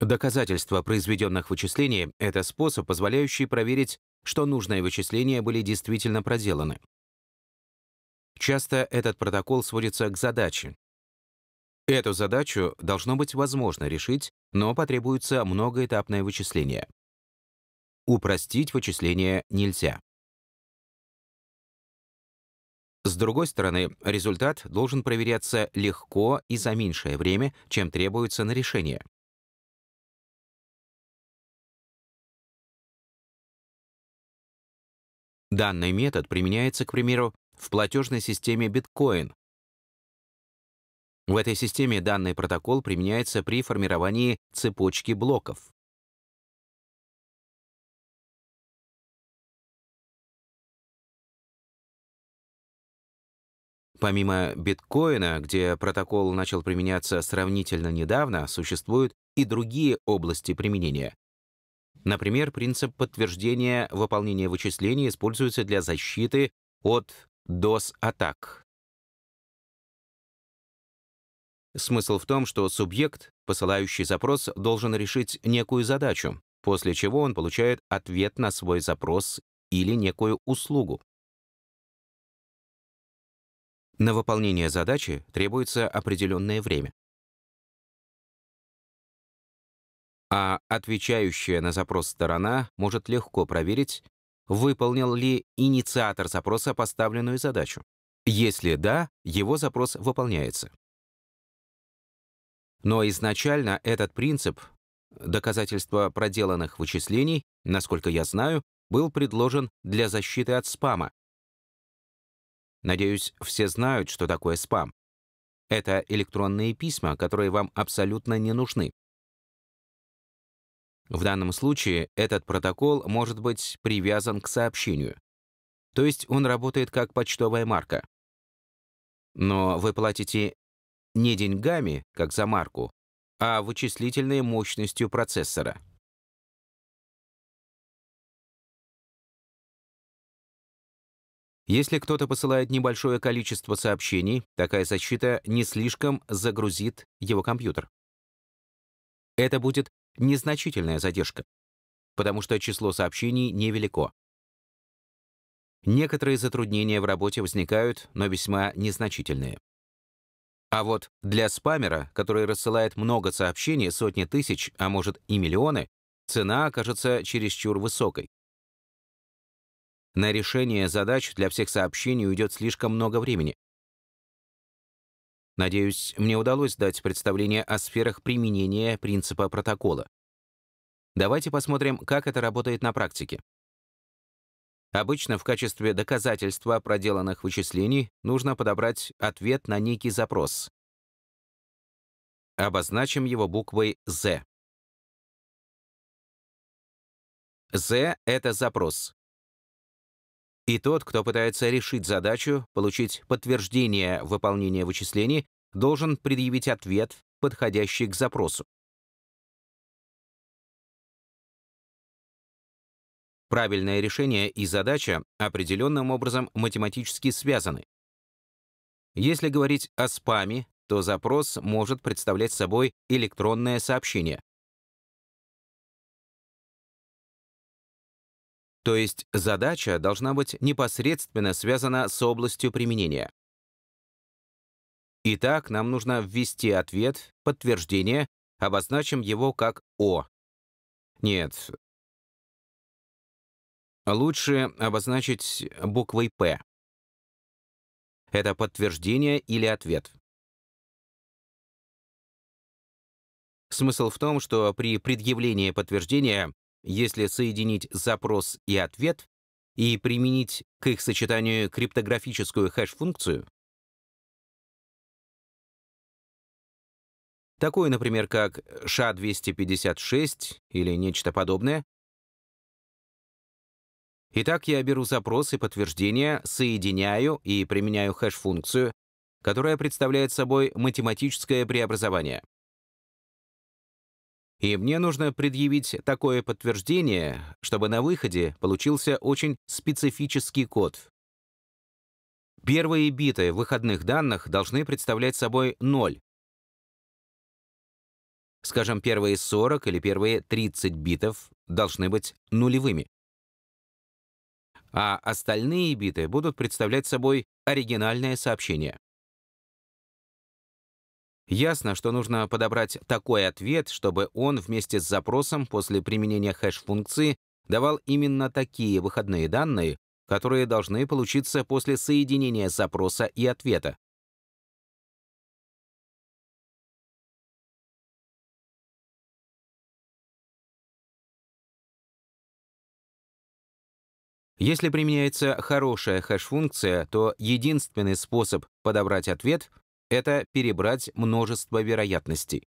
Доказательство произведенных вычислений — это способ, позволяющий проверить, что нужные вычисления были действительно проделаны. Часто этот протокол сводится к задаче. Эту задачу должно быть возможно решить, но потребуется многоэтапное вычисление. Упростить вычисление нельзя. С другой стороны, результат должен проверяться легко и за меньшее время, чем требуется на решение. Данный метод применяется, к примеру, в платежной системе Bitcoin. В этой системе данный протокол применяется при формировании цепочки блоков. Помимо биткоина, где протокол начал применяться сравнительно недавно, существуют и другие области применения, Например, принцип подтверждения выполнения вычислений используется для защиты от DOS-атак. Смысл в том, что субъект, посылающий запрос, должен решить некую задачу, после чего он получает ответ на свой запрос или некую услугу. На выполнение задачи требуется определенное время. а отвечающая на запрос сторона может легко проверить, выполнил ли инициатор запроса поставленную задачу. Если да, его запрос выполняется. Но изначально этот принцип доказательство проделанных вычислений, насколько я знаю, был предложен для защиты от спама. Надеюсь, все знают, что такое спам. Это электронные письма, которые вам абсолютно не нужны. В данном случае этот протокол может быть привязан к сообщению. То есть он работает как почтовая марка. Но вы платите не деньгами, как за марку, а вычислительной мощностью процессора. Если кто-то посылает небольшое количество сообщений, такая защита не слишком загрузит его компьютер. Это будет незначительная задержка, потому что число сообщений невелико. Некоторые затруднения в работе возникают, но весьма незначительные. А вот для спамера, который рассылает много сообщений, сотни тысяч, а может и миллионы, цена окажется чересчур высокой. На решение задач для всех сообщений уйдет слишком много времени, Надеюсь, мне удалось дать представление о сферах применения принципа протокола. Давайте посмотрим, как это работает на практике. Обычно в качестве доказательства проделанных вычислений нужно подобрать ответ на некий запрос. Обозначим его буквой Z. Z — это запрос. И тот, кто пытается решить задачу, получить подтверждение выполнения вычислений, должен предъявить ответ, подходящий к запросу. Правильное решение и задача определенным образом математически связаны. Если говорить о спаме, то запрос может представлять собой электронное сообщение. То есть задача должна быть непосредственно связана с областью применения. Итак, нам нужно ввести ответ, подтверждение, обозначим его как О. Нет. Лучше обозначить буквой П. Это подтверждение или ответ. Смысл в том, что при предъявлении подтверждения если соединить запрос и ответ и применить к их сочетанию криптографическую хэш-функцию, такой, например, как SHA-256 или нечто подобное. Итак, я беру запрос и подтверждение, соединяю и применяю хэш-функцию, которая представляет собой математическое преобразование. И мне нужно предъявить такое подтверждение, чтобы на выходе получился очень специфический код. Первые биты выходных данных должны представлять собой 0. Скажем, первые 40 или первые 30 битов должны быть нулевыми. А остальные биты будут представлять собой оригинальное сообщение. Ясно, что нужно подобрать такой ответ, чтобы он вместе с запросом после применения хэш-функции давал именно такие выходные данные, которые должны получиться после соединения запроса и ответа. Если применяется хорошая хэш-функция, то единственный способ подобрать ответ это перебрать множество вероятностей.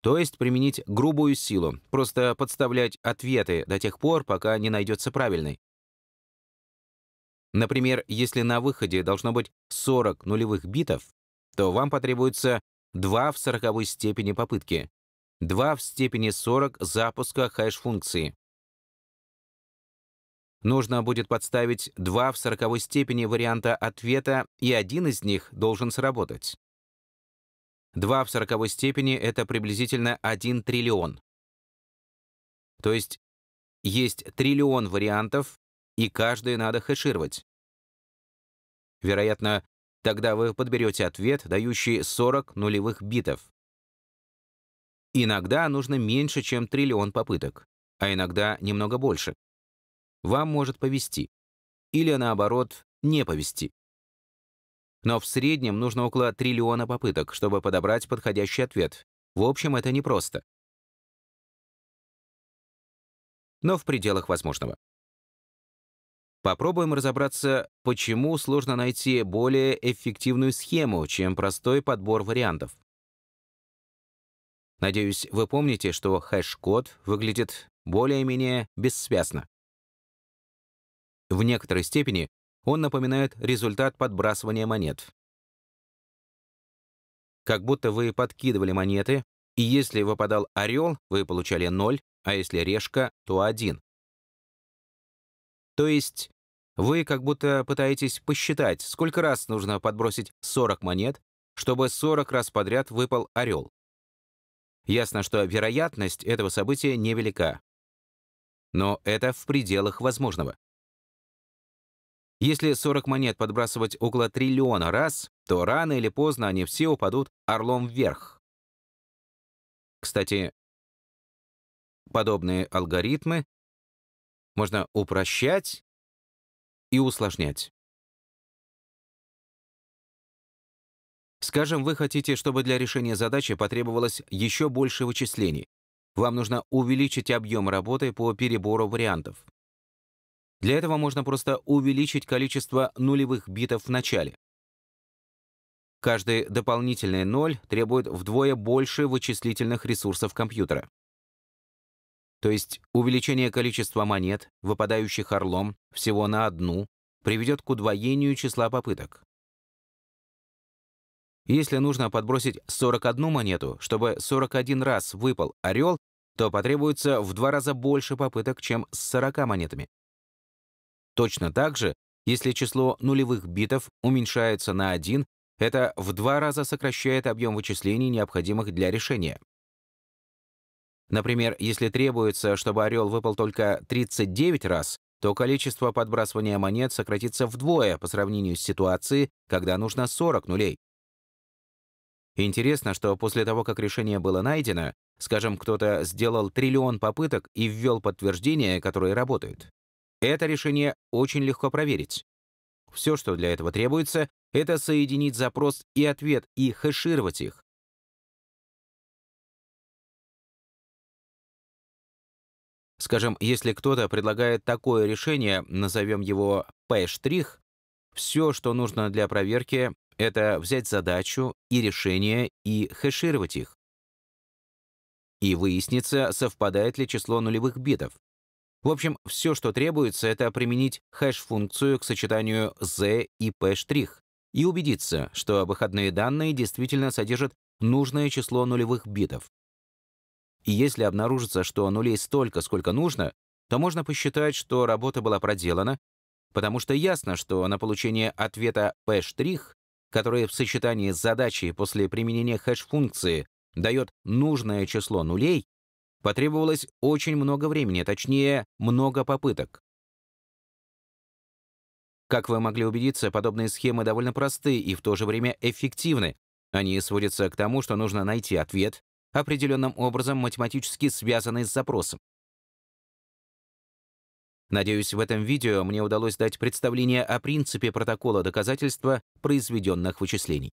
То есть применить грубую силу, просто подставлять ответы до тех пор, пока не найдется правильный. Например, если на выходе должно быть 40 нулевых битов, то вам потребуется 2 в 40 степени попытки, 2 в степени 40 запуска хэш-функции, Нужно будет подставить два в сороковой степени варианта ответа, и один из них должен сработать. Два в сороковой степени — это приблизительно один триллион. То есть есть триллион вариантов, и каждый надо хэшировать. Вероятно, тогда вы подберете ответ, дающий 40 нулевых битов. Иногда нужно меньше, чем триллион попыток, а иногда немного больше вам может повести. Или, наоборот, не повести. Но в среднем нужно около триллиона попыток, чтобы подобрать подходящий ответ. В общем, это непросто. Но в пределах возможного. Попробуем разобраться, почему сложно найти более эффективную схему, чем простой подбор вариантов. Надеюсь, вы помните, что хэш-код выглядит более-менее бессвязно. В некоторой степени он напоминает результат подбрасывания монет. Как будто вы подкидывали монеты, и если выпадал орел, вы получали ноль, а если решка, то один. То есть вы как будто пытаетесь посчитать, сколько раз нужно подбросить 40 монет, чтобы 40 раз подряд выпал орел. Ясно, что вероятность этого события невелика. Но это в пределах возможного. Если 40 монет подбрасывать около триллиона раз, то рано или поздно они все упадут орлом вверх. Кстати, подобные алгоритмы можно упрощать и усложнять. Скажем, вы хотите, чтобы для решения задачи потребовалось еще больше вычислений. Вам нужно увеличить объем работы по перебору вариантов. Для этого можно просто увеличить количество нулевых битов в начале. Каждый дополнительный ноль требует вдвое больше вычислительных ресурсов компьютера. То есть увеличение количества монет, выпадающих орлом, всего на одну, приведет к удвоению числа попыток. Если нужно подбросить 41 монету, чтобы 41 раз выпал орел, то потребуется в два раза больше попыток, чем с 40 монетами. Точно так же, если число нулевых битов уменьшается на 1, это в два раза сокращает объем вычислений, необходимых для решения. Например, если требуется, чтобы орел выпал только 39 раз, то количество подбрасывания монет сократится вдвое по сравнению с ситуацией, когда нужно 40 нулей. Интересно, что после того, как решение было найдено, скажем, кто-то сделал триллион попыток и ввел подтверждения, которые работают. Это решение очень легко проверить. Все, что для этого требуется, это соединить запрос и ответ и хэшировать их. Скажем, если кто-то предлагает такое решение, назовем его P', все, что нужно для проверки, это взять задачу и решение и хэшировать их. И выяснится, совпадает ли число нулевых битов. В общем, все, что требуется, это применить хэш-функцию к сочетанию z и p' и убедиться, что выходные данные действительно содержат нужное число нулевых битов. И если обнаружится, что нулей столько, сколько нужно, то можно посчитать, что работа была проделана, потому что ясно, что на получение ответа p', который в сочетании с задачей после применения хэш-функции дает нужное число нулей, Потребовалось очень много времени, точнее, много попыток. Как вы могли убедиться, подобные схемы довольно просты и в то же время эффективны. Они сводятся к тому, что нужно найти ответ, определенным образом математически связанный с запросом. Надеюсь, в этом видео мне удалось дать представление о принципе протокола доказательства произведенных вычислений.